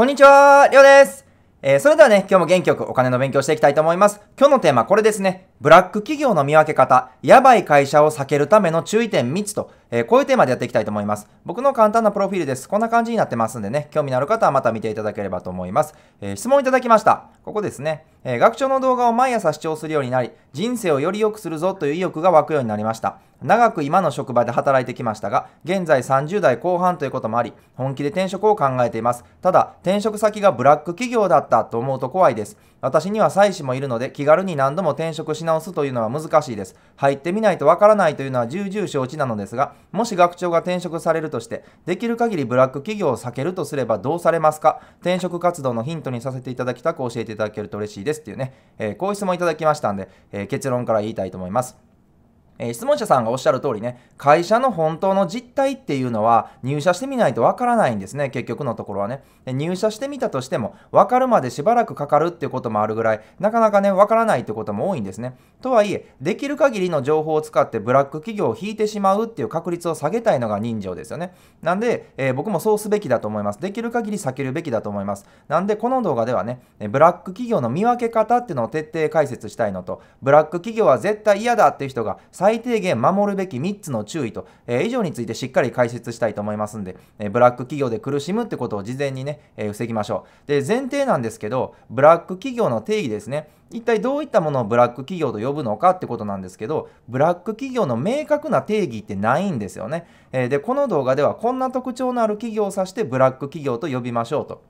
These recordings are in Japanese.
こんにちは、りょうです。えー、それではね、今日も元気よくお金の勉強していきたいと思います。今日のテーマ、これですね。ブラック企業の見分け方、やばい会社を避けるための注意点3つと、えー、こういうテーマでやっていきたいと思います。僕の簡単なプロフィールです。こんな感じになってますんでね、興味のある方はまた見ていただければと思います。えー、質問いただきました。ここですね、えー、学長の動画を毎朝視聴するようになり、人生をより良くするぞという意欲が湧くようになりました。長く今の職場で働いてきましたが、現在30代後半ということもあり、本気で転職を考えています。ただ、転職先がブラック企業だったと思うと怖いです。私には妻子もいるので気軽に何度も転職し直すというのは難しいです。入ってみないとわからないというのは重々承知なのですが、もし学長が転職されるとして、できる限りブラック企業を避けるとすればどうされますか転職活動のヒントにさせていただきたく教えていただけると嬉しいですっていうね、えー、こういう質問いただきましたんで、えー、結論から言いたいと思います。えー、質問者さんがおっしゃる通りね、会社の本当の実態っていうのは入社してみないとわからないんですね、結局のところはね。入社してみたとしても、わかるまでしばらくかかるっていうこともあるぐらい、なかなかね、わからないってことも多いんですね。とはいえ、できる限りの情報を使ってブラック企業を引いてしまうっていう確率を下げたいのが人情ですよね。なんで、えー、僕もそうすべきだと思います。できる限り避けるべきだと思います。なんで、この動画ではね、ブラック企業の見分け方っていうのを徹底解説したいのと、ブラック企業は絶対嫌だっていう人が最最低限守るべき3つの注意と、えー、以上についてしっかり解説したいと思いますんで、えー、ブラック企業で苦しむってことを事前にね、えー、防ぎましょう。で、前提なんですけど、ブラック企業の定義ですね。一体どういったものをブラック企業と呼ぶのかってことなんですけど、ブラック企業の明確な定義ってないんですよね。えで、この動画ではこんな特徴のある企業を指してブラック企業と呼びましょうと。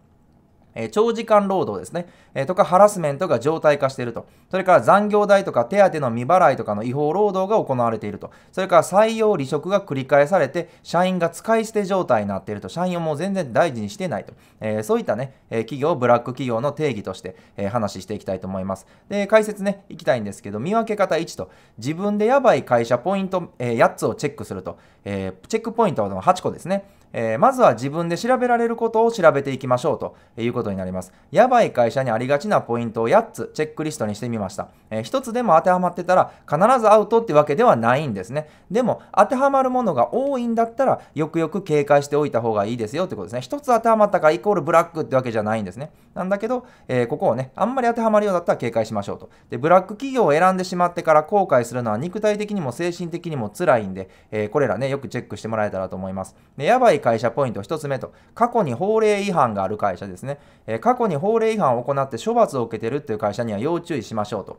え長時間労働ですね、えとかハラスメントが常態化していると、それから残業代とか手当の未払いとかの違法労働が行われていると、それから採用離職が繰り返されて、社員が使い捨て状態になっていると、社員をもう全然大事にしてないと、えそういったね、え企業をブラック企業の定義として、え話していきたいと思います。で、解説ね、いきたいんですけど、見分け方1と、自分でやばい会社ポイント、え8つをチェックすると、えチェックポイントは8個ですね。えー、まずは自分で調べられることを調べていきましょうということになります。やばい会社にありがちなポイントを8つチェックリストにしてみました。えー、1つでも当てはまってたら必ずアウトってわけではないんですね。でも当てはまるものが多いんだったらよくよく警戒しておいた方がいいですよってことですね。1つ当てはまったからイコールブラックってわけじゃないんですね。なんだけど、えー、ここをね、あんまり当てはまるようだったら警戒しましょうと。で、ブラック企業を選んでしまってから後悔するのは肉体的にも精神的にも辛いんで、えー、これらね、よくチェックしてもらえたらと思います。でやばい会社ポイント1つ目と、過去に法令違反がある会社ですね、え過去に法令違反を行って処罰を受けてるっていう会社には要注意しましょうと。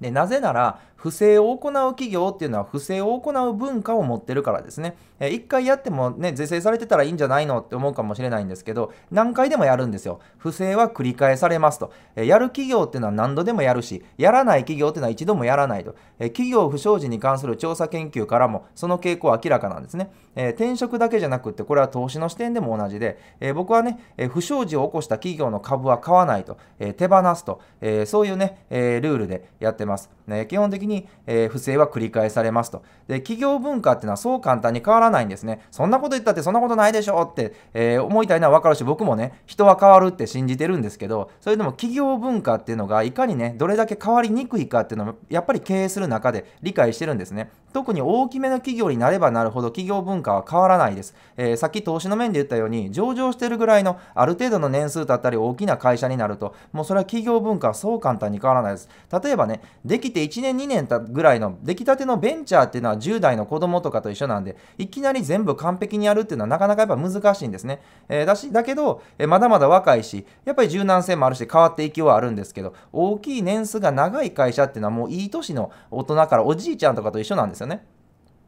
でなぜなら、不正を行う企業っていうのは不正を行う文化を持ってるからですね。えー、一回やってもね、是正されてたらいいんじゃないのって思うかもしれないんですけど、何回でもやるんですよ。不正は繰り返されますと。えー、やる企業っていうのは何度でもやるし、やらない企業っていうのは一度もやらないと。えー、企業不祥事に関する調査研究からも、その傾向は明らかなんですね。え転職だけじゃなくって、これは投資の視点でも同じで、え僕はね、え不祥事を起こした企業の株は買わないと、え手放すと、えそういうね、えルールでやってます。ね、基本的に、えー、不正は繰り返されますと。で、企業文化っていうのはそう簡単に変わらないんですね。そんなこと言ったってそんなことないでしょって、えー、思いたいのは分かるし、僕もね、人は変わるって信じてるんですけど、それでも企業文化っていうのがいかにね、どれだけ変わりにくいかっていうのも、やっぱり経営する中で理解してるんですね。特に大きめの企業になればなるほど企業文化は変わらないです。えー、さっき投資の面で言ったように、上場してるぐらいのある程度の年数だったり大きな会社になると、もうそれは企業文化はそう簡単に変わらないです。例えばね、できて1年2年たぐらいの出来たてのベンチャーっていうのは10代の子供とかと一緒なんで、いきなり全部完璧にやるっていうのはなかなかやっぱ難しいんですね。えー、だし、だけど、えー、まだまだ若いし、やっぱり柔軟性もあるし変わっていきはあるんですけど、大きい年数が長い会社っていうのはもういい年の大人からおじいちゃんとかと一緒なんです。ですよね。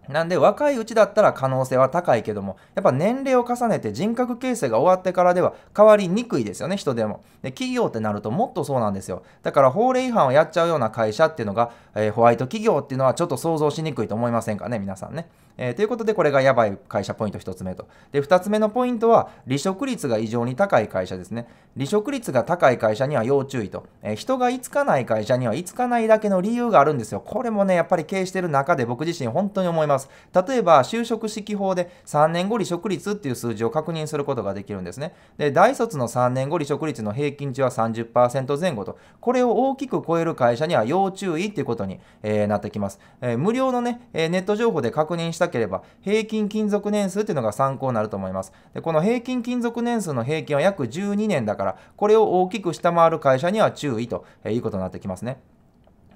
なんで若いうちだったら可能性は高いけども、やっぱ年齢を重ねて人格形成が終わってからでは変わりにくいですよね、人でも。で、企業ってなるともっとそうなんですよ。だから法令違反をやっちゃうような会社っていうのが、えー、ホワイト企業っていうのはちょっと想像しにくいと思いませんかね、皆さんね。えー、ということで、これがやばい会社ポイント1つ目と。で、2つ目のポイントは、離職率が異常に高い会社ですね。離職率が高い会社には要注意と。えー、人がいつかない会社にはいつかないだけの理由があるんですよ。これもね、やっぱり経営してる中で僕自身本当に思います。例えば、就職式法で3年後離職率っていう数字を確認することができるんですね。で、大卒の3年後離職率の平均値は30%前後と。これを大きく超える会社には要注意っていうことに、えー、なってきます。え無料のね、えネット情報で確認したければ、平均勤続年数というのが参考になると思います。でこの平均勤続年数の平均は約12年だから、これを大きく下回る会社には注意ということになってきますね。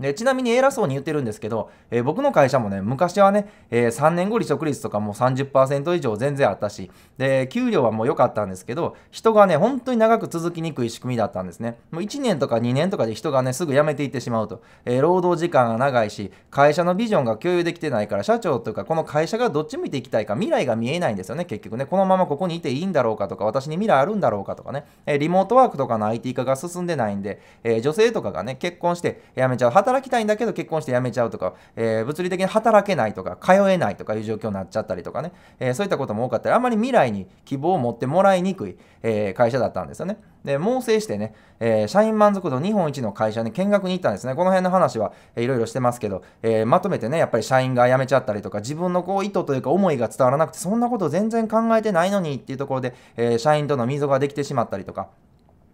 でちなみに偉そうに言ってるんですけど、えー、僕の会社もね、昔はね、えー、3年後離職率とかもう30%以上全然あったし、で、給料はもう良かったんですけど、人がね、本当に長く続きにくい仕組みだったんですね。もう1年とか2年とかで人がね、すぐ辞めていってしまうと。えー、労働時間が長いし、会社のビジョンが共有できてないから、社長というかこの会社がどっち向いていきたいか、未来が見えないんですよね、結局ね。このままここにいていいんだろうかとか、私に未来あるんだろうかとかね、えリモートワークとかの IT 化が進んでないんで、え女性とかがね、結婚して辞めちゃう、働きたいんだけど結婚して辞めちゃうとか、えー、物理的に働けないとか、通えないとかいう状況になっちゃったりとかね、えー、そういったことも多かったり、あんまり未来に希望を持ってもらいにくい、えー、会社だったんですよね。で、猛省してね、えー、社員満足度日本一の会社に見学に行ったんですね。この辺の話はいろいろしてますけど、えー、まとめてね、やっぱり社員が辞めちゃったりとか、自分のこう意図というか思いが伝わらなくて、そんなこと全然考えてないのにっていうところで、えー、社員との溝ができてしまったりとか、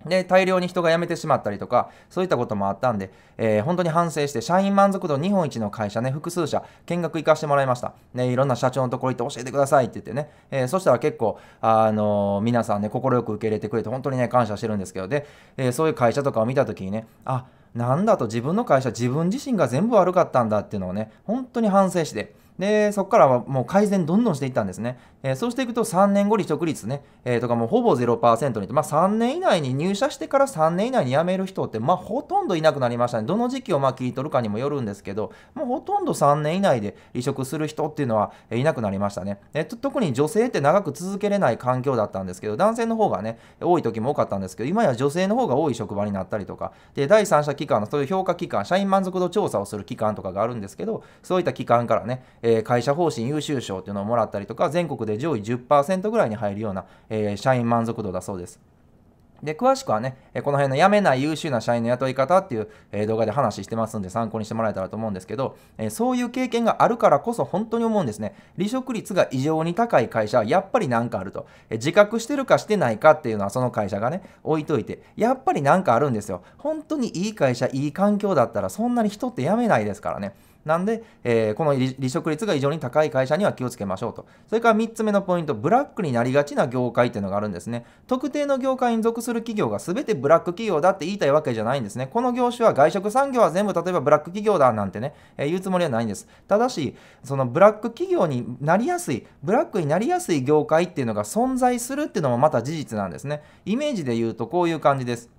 で、大量に人が辞めてしまったりとか、そういったこともあったんで、えー、本当に反省して、社員満足度日本一の会社ね、複数社、見学行かしてもらいました。ね、いろんな社長のところ行って教えてくださいって言ってね、えー、そしたら結構、あのー、皆さんね、快く受け入れてくれて、本当にね、感謝してるんですけど、で、えそういう会社とかを見たときにね、あ、なんだと自分の会社、自分自身が全部悪かったんだっていうのをね、本当に反省して、で、そこからはもう改善どんどんしていったんですね。えー、そうしていくと3年後離職率ね、えー、とかもうほぼ0%にまあ3年以内に入社してから3年以内に辞める人って、まあほとんどいなくなりましたね。どの時期をまあ切り取るかにもよるんですけど、もうほとんど3年以内で離職する人っていうのはいなくなりましたね。えー、特に女性って長く続けれない環境だったんですけど、男性の方がね、多い時も多かったんですけど、今や女性の方が多い職場になったりとか、で、第三者機関のそういう評価機関、社員満足度調査をする機関とかがあるんですけど、そういった機関からね、えーえ会社方針優秀賞っていうのをもらったりとか全国で上位10%ぐらいに入るような、え社員満足度だそうです。で、詳しくはね、この辺の辞めない優秀な社員の雇い方っていう動画で話してますんで参考にしてもらえたらと思うんですけど、そういう経験があるからこそ本当に思うんですね。離職率が異常に高い会社はやっぱりなんかあると。自覚してるかしてないかっていうのはその会社がね、置いといて、やっぱりなんかあるんですよ。本当にいい会社、いい環境だったらそんなに人って辞めないですからね。なんで、えー、この離職率が異常に高い会社には気をつけましょうと。それから3つ目のポイント、ブラックになりがちな業界っていうのがあるんですね。特定の業界に属する企業が全てブラック企業だって言いたいわけじゃないんですね。この業種は外食産業は全部例えばブラック企業だなんてね、えー、言うつもりはないんです。ただし、そのブラック企業になりやすい、ブラックになりやすい業界っていうのが存在するっていうのもまた事実なんですね。イメージで言うとこういう感じです。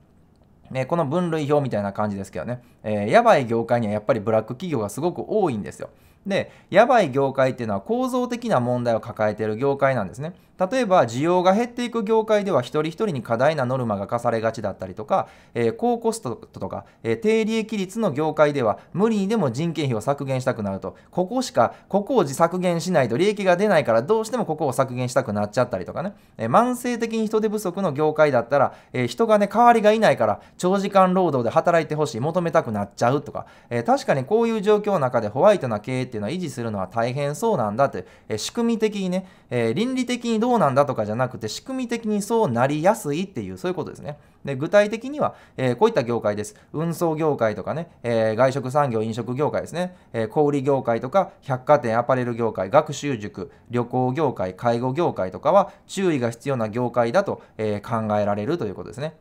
ね、この分類表みたいな感じですけどね、えー、やばい業界にはやっぱりブラック企業がすごく多いんですよ。で、やばい業界っていうのは構造的な問題を抱えている業界なんですね。例えば需要が減っていく業界では一人一人に過大なノルマが課されがちだったりとか、えー、高コストとか、えー、低利益率の業界では無理にでも人件費を削減したくなるとここしかここを削減しないと利益が出ないからどうしてもここを削減したくなっちゃったりとかね、えー、慢性的に人手不足の業界だったら、え人がね代わりがいないから長時間労働で働いてほしい求めたくなっちゃうとか、え確かにこういう状況の中でホワイトな経営っていうのは維持するのは大変そうなんだって、え仕組み的にね、え倫理的にどうなんだとかじゃなくて、仕組み的にそうなりやすいっていう、そういうことですね。で具体的には、えー、こういった業界です。運送業界とかね、えー、外食産業、飲食業界ですね、えー、小売業界とか、百貨店、アパレル業界、学習塾、旅行業界、介護業界とかは、注意が必要な業界だと、え考えられるということですね。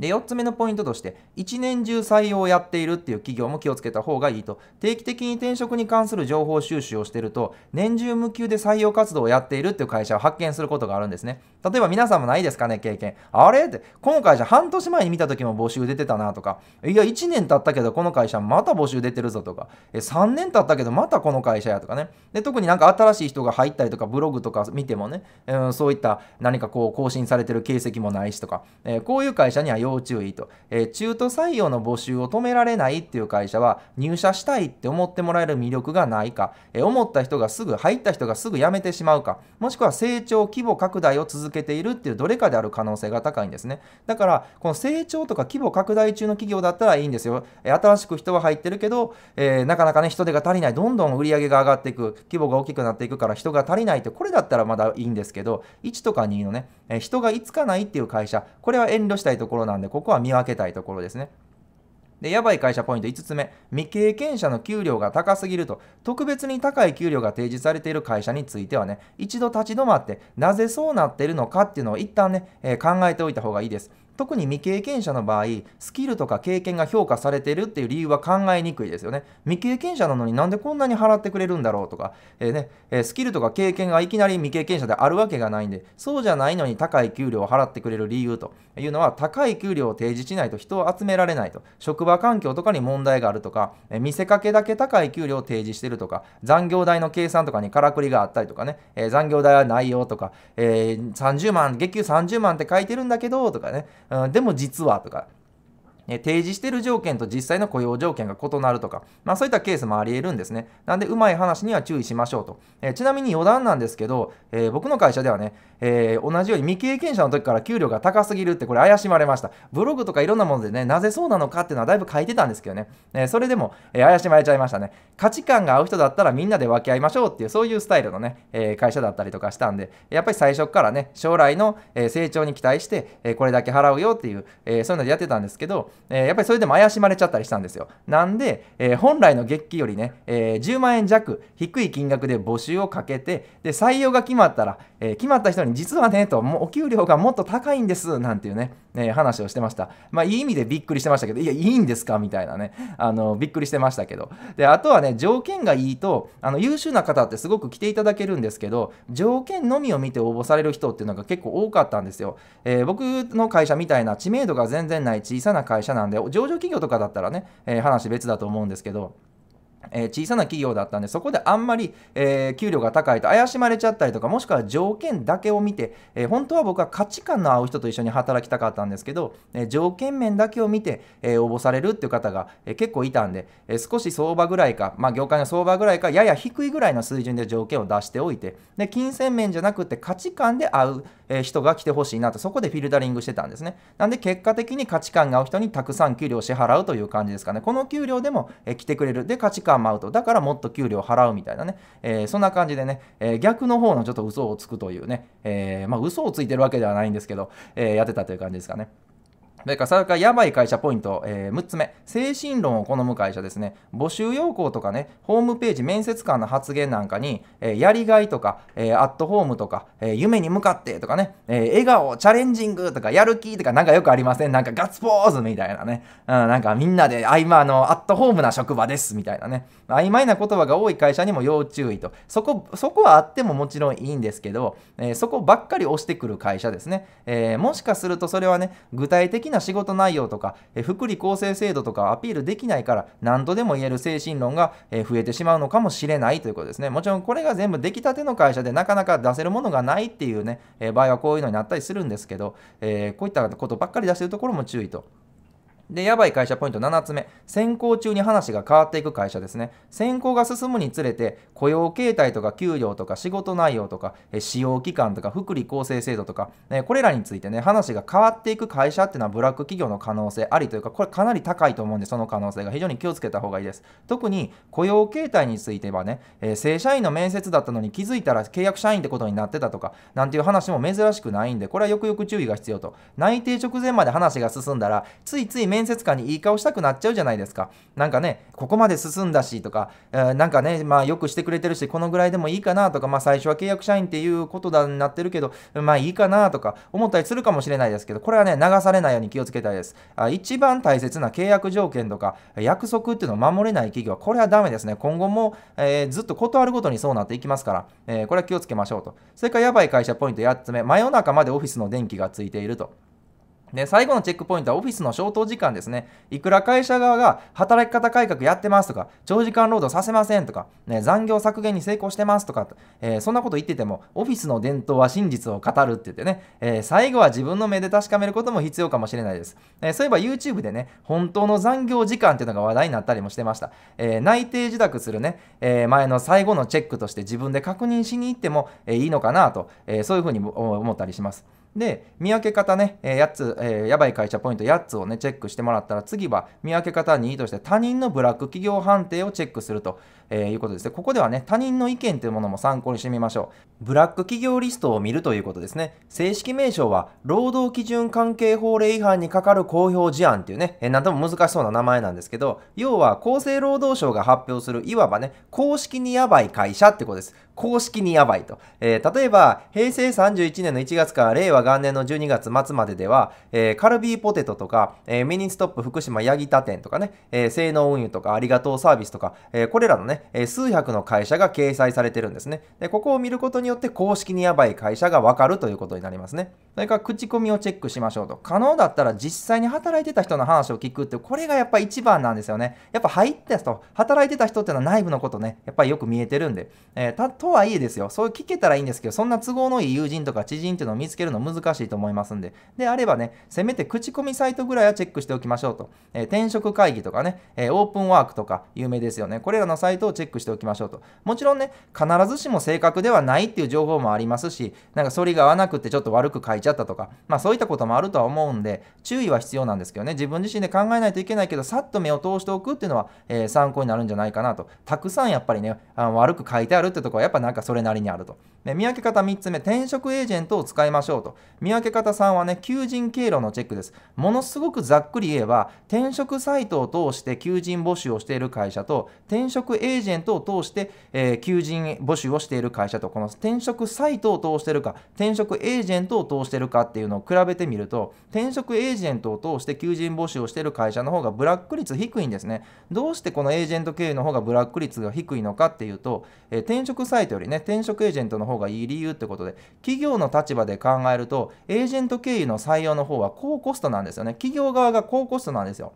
で、4つ目のポイントとして、1年中採用をやっているっていう企業も気をつけた方がいいと。定期的に転職に関する情報収集をしてると、年中無休で採用活動をやっているっていう会社を発見することがあるんですね。例えば皆さんもないですかね、経験。あれって、今回じゃ半年前に見た時も募集出てたなとか、いや、1年経ったけどこの会社また募集出てるぞとか、え3年経ったけどまたこの会社やとかね。で、特になんか新しい人が入ったりとか、ブログとか見てもね、うん、そういった何かこう更新されてる形跡もないしとか、えー、こういう会社には要注意と、えー、中途採用の募集を止められないっていう会社は、入社したいって思ってもらえる魅力がないか、えー、思った人がすぐ、入った人がすぐ辞めてしまうか、もしくは成長規模拡大を続けけているっていうどれかである可能性が高いんですね。だから、この成長とか規模拡大中の企業だったらいいんですよ。新しく人は入ってるけど、えー、なかなかね、人手が足りない。どんどん売り上げが上がっていく。規模が大きくなっていくから人が足りないって、これだったらまだいいんですけど、1とか2のね、人がいつかないっていう会社、これは遠慮したいところなんで、ここは見分けたいところですね。で、やばい会社ポイント5つ目、未経験者の給料が高すぎると、特別に高い給料が提示されている会社についてはね、一度立ち止まって、なぜそうなってるのかっていうのを一旦ね、えー、考えておいた方がいいです。特に未経験者の場合スキルとか経験が評価されてるっていう理由は考えにくいですよね未経験者なのになんでこんなに払ってくれるんだろうとか、えー、ねえスキルとか経験がいきなり未経験者であるわけがないんでそうじゃないのに高い給料を払ってくれる理由というのは高い給料を提示しないと人を集められないと職場環境とかに問題があるとか、え見せかけだけ高い給料を提示してるとか残業代の計算とかにからくりがあったりとかね、えー、残業代はないよとか、えー、30万月給30万って書いてるんだけどとかねでも実はとか提示している条件と実際の雇用条件が異なるとか、まあ、そういったケースもあり得るんですね。なんで、うまい話には注意しましょうと。えちなみに余談なんですけど、えー、僕の会社ではね、えー、同じように未経験者の時から給料が高すぎるってこれ怪しまれました。ブログとかいろんなものでね、なぜそうなのかっていうのはだいぶ書いてたんですけどね、えー、それでも、え怪しまれちゃいましたね。価値観が合う人だったらみんなで分け合いましょうっていう、そういうスタイルのね、え会社だったりとかしたんで、やっぱり最初からね、将来の成長に期待して、これだけ払うよっていう、えそういうのでやってたんですけど、えー、やっぱりそれでも怪しまれちゃったりしたんですよ。なんで、えー、本来の月給よりね、えー、10万円弱低い金額で募集をかけて、で、採用が決まったら、え決まった人に実はね、と、もうお給料がもっと高いんです、なんていうね、え話をしてました。まあ、いい意味でびっくりしてましたけど、いや、いいんですかみたいなね、あの、びっくりしてましたけど。で、あとはね、条件がいいと、あの、優秀な方ってすごく来ていただけるんですけど、条件のみを見て応募される人っていうのが結構多かったんですよ。え僕の会社みたいな知名度が全然ない小さな会社会社なんで、上場企業とかだったらね、えー、話別だと思うんですけど、えー、小さな企業だったんで、そこであんまり、えー、給料が高いと怪しまれちゃったりとか、もしくは条件だけを見て、えー、本当は僕は価値観の合う人と一緒に働きたかったんですけど、え条件面だけを見て、え応募されるっていう方が、え結構いたんで、え少し相場ぐらいか、まあ、業界の相場ぐらいか、やや低いぐらいの水準で条件を出しておいて、で金銭面じゃなくて価値観で合う、え人が来てほしいなと、そこでフィルタリングしてたんですね。なんで結果的に価値観が合う人にたくさん給料を支払うという感じですかね。この給料でも、え来てくれる。で、価値観マウト。だからもっと給料払うみたいなね。えー、そんな感じでね、えー、逆の方のちょっと嘘をつくというね、えー、まあ嘘をついてるわけではないんですけど、えやってたという感じですかね。れから、やばい会社ポイント、えー、6つ目、精神論を好む会社ですね。募集要項とかね、ホームページ、面接官の発言なんかに、えー、やりがいとか、えー、アットホームとか、え夢に向かってとかね、え笑顔、チャレンジングとか、やる気とか、なんかよくありません、なんかガッツポーズみたいなね。うん、なんかみんなで、あ、今、あの、アットホームな職場ですみたいなね。曖昧な言葉が多い会社にも要注意と。そこ、そこはあってももちろんいいんですけど、えそこばっかり押してくる会社ですね。えもしかするとそれはね、具体的きな仕事内容とか、え福利厚生制度とかアピールできないから何度でも言える精神論が、え増えてしまうのかもしれないということですね。もちろんこれが全部出来たての会社でなかなか出せるものがないっていうね、え場合はこういうのになったりするんですけど、えこういったことばっかり出してるところも注意と。で、やばい会社ポイント7つ目。選考中に話が変わっていく会社ですね。選考が進むにつれて、雇用形態とか給料とか仕事内容とか、え使用期間とか福利厚生制度とか、これらについてね、話が変わっていく会社っていうのはブラック企業の可能性ありというか、これかなり高いと思うんで、その可能性が非常に気をつけた方がいいです。特に雇用形態についてはね、え正社員の面接だったのに気づいたら契約社員ってことになってたとか、なんていう話も珍しくないんで、これはよくよく注意が必要と。内定直前まで話が進んだら、ついつい面面接官にいい顔したくなっちゃうじゃないですか。なんかね、ここまで進んだしとか、えー、なんかね、まあよくしてくれてるし、このぐらいでもいいかなとか、まあ最初は契約社員っていうことだになってるけど、まあいいかなとか思ったりするかもしれないですけど、これはね、流されないように気をつけたいです。あ一番大切な契約条件とか、約束っていうのを守れない企業、これはダメですね。今後も、えー、ずっと断るごとにそうなっていきますから、えー、これは気をつけましょうと。それからやばい会社ポイント8つ目、真夜中までオフィスの電気がついていると。で、最後のチェックポイントはオフィスの消灯時間ですね。いくら会社側が働き方改革やってますとか、長時間労働させませんとか、ね、残業削減に成功してますとか、えー、そんなこと言ってても、オフィスの伝統は真実を語るって言ってね、えー、最後は自分の目で確かめることも必要かもしれないです。えー、そういえば YouTube でね、本当の残業時間っていうのが話題になったりもしてました。え内定自宅するね、え前の最後のチェックとして自分で確認しに行っても、えいいのかなと、えそういうふうに思ったりします。で、見分け方ね、えー、8つ、えー、やばい会社ポイント8つをね、チェックしてもらったら、次は見分け方2として他人のブラック企業判定をチェックすると、えー、いうことですね。ここではね、他人の意見というものも参考にしてみましょう。ブラック企業リストを見るということですね。正式名称は、労働基準関係法令違反にかかる公表事案っていうね、えー、なんとも難しそうな名前なんですけど、要は厚生労働省が発表する、いわばね、公式にやばい会社ってことです。公式にやばいと。えー、例えば、平成31年の1月から令和元年の12月末まででは、えー、カルビーポテトとか、えー、ミニストップ福島ヤギタ店とかね、えー、性能運輸とかありがとうサービスとか、えこれらのね、え数百の会社が掲載されてるんですね。で、ここを見ることによって公式にやばい会社がわかるということになりますね。それから、口コミをチェックしましょうと。可能だったら実際に働いてた人の話を聞くって、これがやっぱ一番なんですよね。やっぱ入った人、働いてた人っていうのは内部のことね、やっぱりよく見えてるんで、えー方はいいですよ。そう聞けたらいいんですけど、そんな都合のいい友人とか知人っていうのを見つけるの難しいと思いますんで。であればね、せめて口コミサイトぐらいはチェックしておきましょうと。えー、転職会議とかね、えー、オープンワークとか有名ですよね。これらのサイトをチェックしておきましょうと。もちろんね、必ずしも正確ではないっていう情報もありますし、なんかそれが合わなくてちょっと悪く書いちゃったとか、まあそういったこともあるとは思うんで、注意は必要なんですけどね、自分自身で考えないといけないけど、さっと目を通しておくっていうのは、えー、参考になるんじゃないかなと。たくさんやっぱりね、あの悪く書いてあるってとこはやっぱなんかそれなりにあると。で見分け方3つ目、転職エージェントを使いましょうと。見分け方3はね、求人経路のチェックです。ものすごくざっくり言えば、転職サイトを通して求人募集をしている会社と、転職エージェントを通して、えー、求人募集をしている会社と、この転職サイトを通してるか、転職エージェントを通してるかっていうのを比べてみると、転職エージェントを通して求人募集をしている会社の方がブラック率低いんですね。どうしてこのエージェント経由の方がブラック率が低いのかっていうと、えー、転職サイトよりね、転職エージェントの方方がいい理由ってことで、企業の立場で考えると、エージェント経由の採用の方は高コストなんですよね。企業側が高コストなんですよ。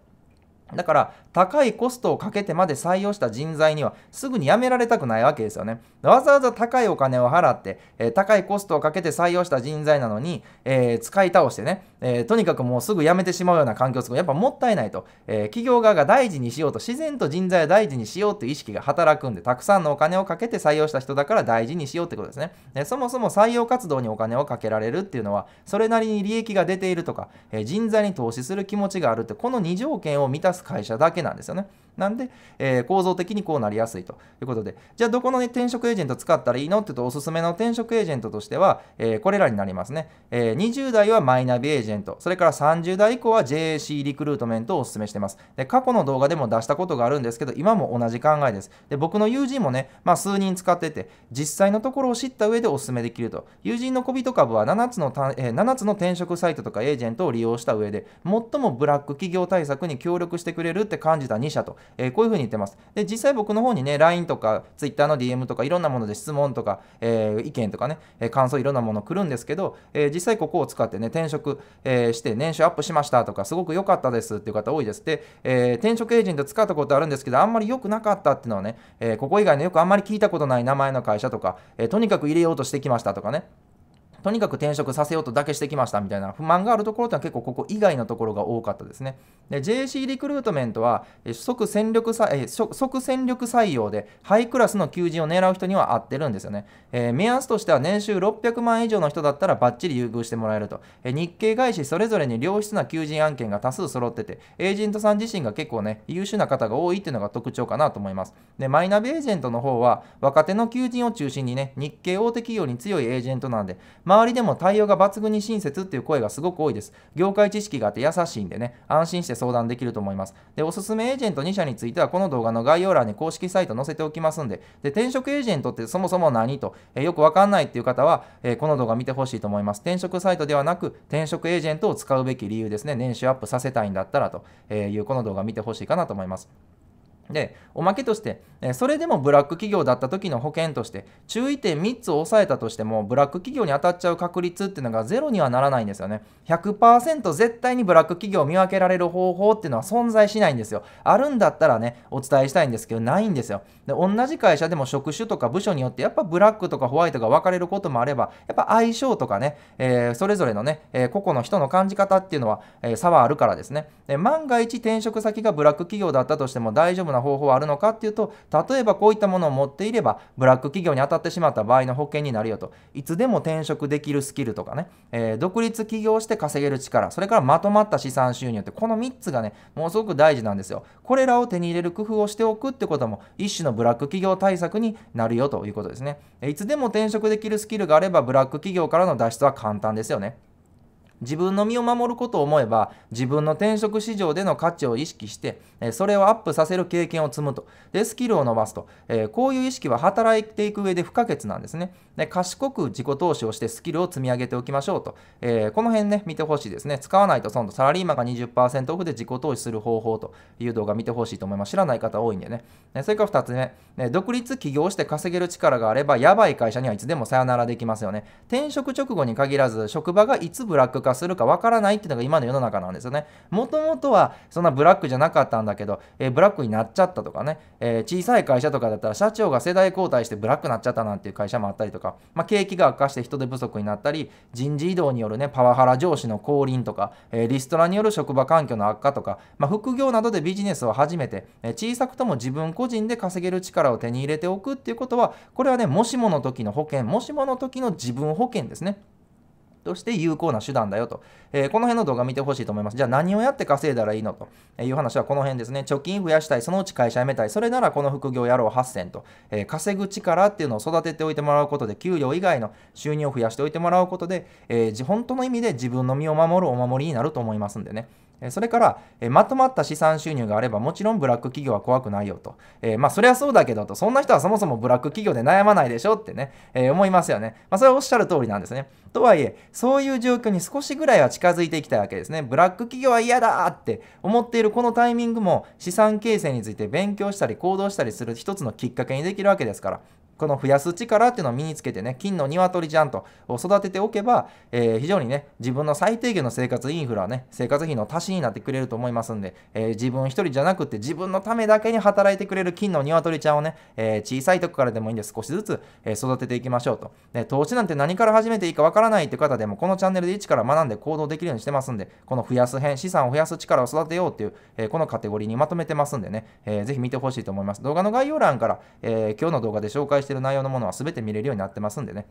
だから高いコストをかけてまで採用した人材にはすぐに辞められたくないわけですよね。わざわざ高いお金を払って、えー、高いコストをかけて採用した人材なのに、えー、使い倒してね、えー、とにかくもうすぐ辞めてしまうような環境を作る。やっぱもったいないと、え企業側が大事にしようと、自然と人材を大事にしようという意識が働くんで、たくさんのお金をかけて採用した人だから大事にしようってことですね。えそもそも採用活動にお金をかけられるっていうのは、それなりに利益が出ているとか、え人材に投資する気持ちがあるって、この2条件を満たすす会社だけなんですよね。なんで、えー、構造的にこうなりやすいということで、じゃあどこの、ね、転職エージェント使ったらいいのって言うと、おすすめの転職エージェントとしては、えー、これらになりますね、えー。20代はマイナビエージェント、それから30代以降は JAC リクルートメントをおすすめしてますで。過去の動画でも出したことがあるんですけど、今も同じ考えです。で僕の友人もね、まあ、数人使ってて、実際のところを知った上でおすすめできると。友人の小人株は7つのえー、7つの転職サイトとかエージェントを利用した上で、最もブラック企業対策に協力してしてくれるって感じた2社と、えー、こういうふうに言ってます。で、実際僕の方にね、LINE とか Twitter の DM とかいろんなもので質問とか、えー、意見とかね、え感想いろんなもの来るんですけど、え実際ここを使ってね、転職、えして年収アップしましたとか、すごく良かったですっていう方多いです。で、え転職エージェント使ったことあるんですけど、あんまり良くなかったっていうのはね、えここ以外のよくあんまり聞いたことない名前の会社とか、えとにかく入れようとしてきましたとかね、とにかく転職させようとだけしてきましたみたいな不満があるところってのは結構ここ以外のところが多かったですね。で、JC リクルートメントは即戦力え即戦力採用でハイクラスの求人を狙う人には合ってるんですよね。えー、目安としては年収600万以上の人だったらバッチリ優遇してもらえると。えー、日系外資それぞれに良質な求人案件が多数揃ってて、エージェントさん自身が結構ね、優秀な方が多いっていうのが特徴かなと思います。で、マイナビエージェントの方は若手の求人を中心にね、日系大手企業に強いエージェントなんで、ま周りでも対応が抜群に親切っていう声がすごく多いです。業界知識があって優しいんでね、安心して相談できると思います。で、おすすめエージェント2社については、この動画の概要欄に公式サイト載せておきますんで、で転職エージェントってそもそも何と、えよくわかんないっていう方は、えこの動画見てほしいと思います。転職サイトではなく、転職エージェントを使うべき理由ですね、年収アップさせたいんだったらと、えいうこの動画見てほしいかなと思います。でおまけとしてそれでもブラック企業だった時の保険として注意点3つを抑えたとしてもブラック企業に当たっちゃう確率っていうのがゼロにはならないんですよね100%絶対にブラック企業を見分けられる方法っていうのは存在しないんですよあるんだったらねお伝えしたいんですけどないんですよで同じ会社でも職種とか部署によってやっぱブラックとかホワイトが分かれることもあればやっぱ相性とかね、えー、それぞれのね、えー、個々の人の感じ方っていうのは、えー、差はあるからですねで万が一転職先がブラック企業だったとしても大丈夫な方法はあるのかっていうと、例えばこういったものを持っていれば、ブラック企業に当たってしまった場合の保険になるよと、いつでも転職できるスキルとかね、えー、独立起業して稼げる力、それからまとまった資産収入って、この3つがね、ものすごく大事なんですよ。これらを手に入れる工夫をしておくってことも、一種のブラック企業対策になるよということですね。いつでも転職できるスキルがあれば、ブラック企業からの脱出は簡単ですよね。自分の身を守ることを思えば自分の転職市場での価値を意識して、えそれをアップさせる経験を積むとでスキルを伸ばすと、えこういう意識は働いていく上で不可欠なんですねで賢く自己投資をしてスキルを積み上げておきましょうと、えこの辺ね見てほしいですね使わないと損とサラリーマンが20%オフで自己投資する方法という動画見てほしいと思います知らない方多いんでねそれから2つ目、独立起業して稼げる力があればやばい会社にはいつでもさよならできますよね転職直後に限らず職場がいつブラック化するかわからないっていうのが今の世の中なんですよね。もともとはそんなブラックじゃなかったんだけど、えー、ブラックになっちゃったとかね、えー、小さい会社とかだったら社長が世代交代してブラックになっちゃったなんていう会社もあったりとか、まあ、景気が悪化して人手不足になったり、人事異動によるね、パワハラ上司の降臨とか、えー、リストラによる職場環境の悪化とか、まあ、副業などでビジネスを始めて、え小さくとも自分個人で稼げる力を手に入れておくっていうことは、これはね、もしもの時の保険、もしもの時の自分保険ですね。として有効な手段だよと、えー、この辺の動画見てほしいと思います。じゃあ何をやって稼いだらいいのという話はこの辺ですね。貯金増やしたい、そのうち会社辞めたい、それならこの副業やろう8000と、えー、稼ぐ力っていうのを育てておいてもらうことで、給料以外の収入を増やしておいてもらうことで、えー、本当の意味で自分の身を守るお守りになると思いますんでね。それから、えまとまった資産収入があれば、もちろんブラック企業は怖くないよと。えー、まあ、そりゃそうだけどと、そんな人はそもそもブラック企業で悩まないでしょってね、えー、思いますよね。まあ、それはおっしゃる通りなんですね。とはいえ、そういう状況に少しぐらいは近づいていきたいわけですね。ブラック企業は嫌だって思っているこのタイミングも、資産形成について勉強したり行動したりする一つのきっかけにできるわけですから、この増やす力っていうのを身につけてね、金の鶏ちゃんと育てておけば、えー、非常にね、自分の最低限の生活インフラね、生活費の足しになってくれると思いますんで、えー、自分一人じゃなくて自分のためだけに働いてくれる金の鶏ちゃんをね、えー、小さいとこからでもいいんで少しずつ、え育てていきましょうと。で、投資なんて何から始めていいかわからないって方でも、このチャンネルで一から学んで行動できるようにしてますんで、この増やす編、資産を増やす力を育てようっていう、えこのカテゴリーにまとめてますんでね、えー、ぜひ見てほしいと思います。動画の概要欄から、え今日の動画で紹介している内容のものは全て見れるようになってますんでね。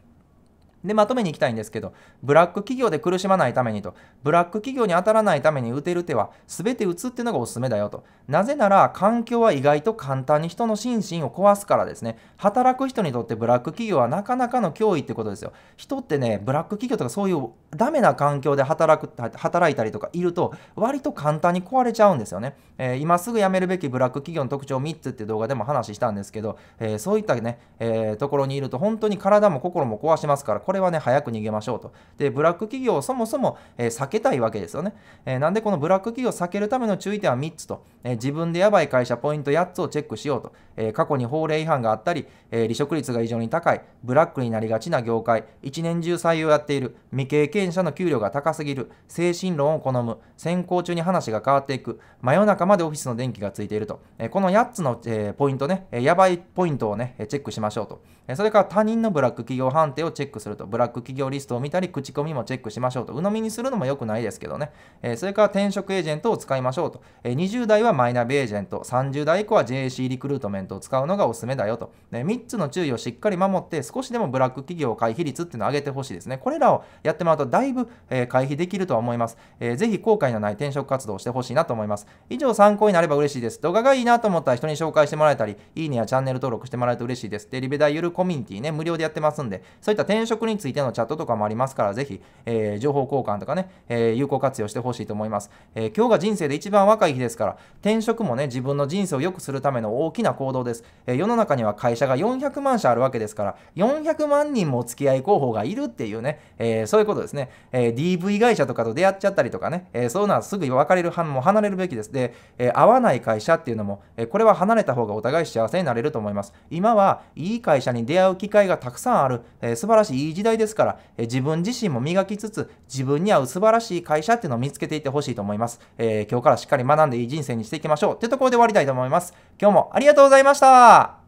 で、まとめに行きたいんですけど、ブラック企業で苦しまないためにと、ブラック企業に当たらないために打てる手は全て打つっていうのがおすすめだよと。なぜなら、環境は意外と簡単に人の心身を壊すからですね、働く人にとってブラック企業はなかなかの脅威ってことですよ。人ってね、ブラック企業とかそういうダメな環境で働く、働いたりとかいると、割と簡単に壊れちゃうんですよね。えー、今すぐ辞めるべきブラック企業の特徴3つって動画でも話したんですけど、えー、そういったね、えー、ところにいると本当に体も心も壊しますから、これはね、早く逃げましょうと。で、ブラック企業をそもそも、えー、避けたいわけですよね。えー、なんでこのブラック企業を避けるための注意点は3つと、えー、自分でやばい会社ポイント8つをチェックしようと、え過去に法令違反があったり、え離職率が異常に高い、ブラックになりがちな業界、一年中採用やっている、未経験者の給料が高すぎる、精神論を好む、選考中に話が変わっていく、真夜中までオフィスの電気がついていると、えこの8つの、えポイントね、やばいポイントをね、チェックしましょうと、えそれから他人のブラック企業判定をチェックすると、と、ブラック企業リストを見たり、口コミもチェックしましょうと、鵜呑みにするのも良くないですけどね、えー、それから転職エージェントを使いましょうと、えー、20代はマイナビエージェント、30代以降は JC リクルートメントを使うのがおすすめだよと、3つの注意をしっかり守って、少しでもブラック企業回避率っていうのを上げてほしいですね。これらをやってもらうと、だいぶ、えー、回避できるとは思います、えー。ぜひ後悔のない転職活動をしてほしいなと思います。以上、参考になれば嬉しいです。動画がいいなと思ったら人に紹介してもらえたり、いいねやチャンネル登録してもらえると嬉しいです。デリベダイゆるコミュニティね、無料でやってますんで、そういった転職にについてのチャットとかもありますから、ぜひ、えー、情報交換とかね、えー、有効活用してほしいと思います、えー、今日が人生で一番若い日ですから、転職もね、自分の人生を良くするための大きな行動です。え世の中には会社が400万社あるわけですから、400万人もお付き合い候補がいるっていうね、えそういうことですね、え DV 会社とかと出会っちゃったりとかね、えそういうのはすぐ別れる班も離れるべきです。で、え合わない会社っていうのも、えこれは離れた方がお互い幸せになれると思います。今はいい会社に出会う機会がたくさんある、えー、素晴らしいいい時歴代ですから、え自分自身も磨きつつ、自分に合う素晴らしい会社っていうのを見つけていってほしいと思います。えー、今日からしっかり学んでいい人生にしていきましょう。というところで終わりたいと思います。今日もありがとうございました。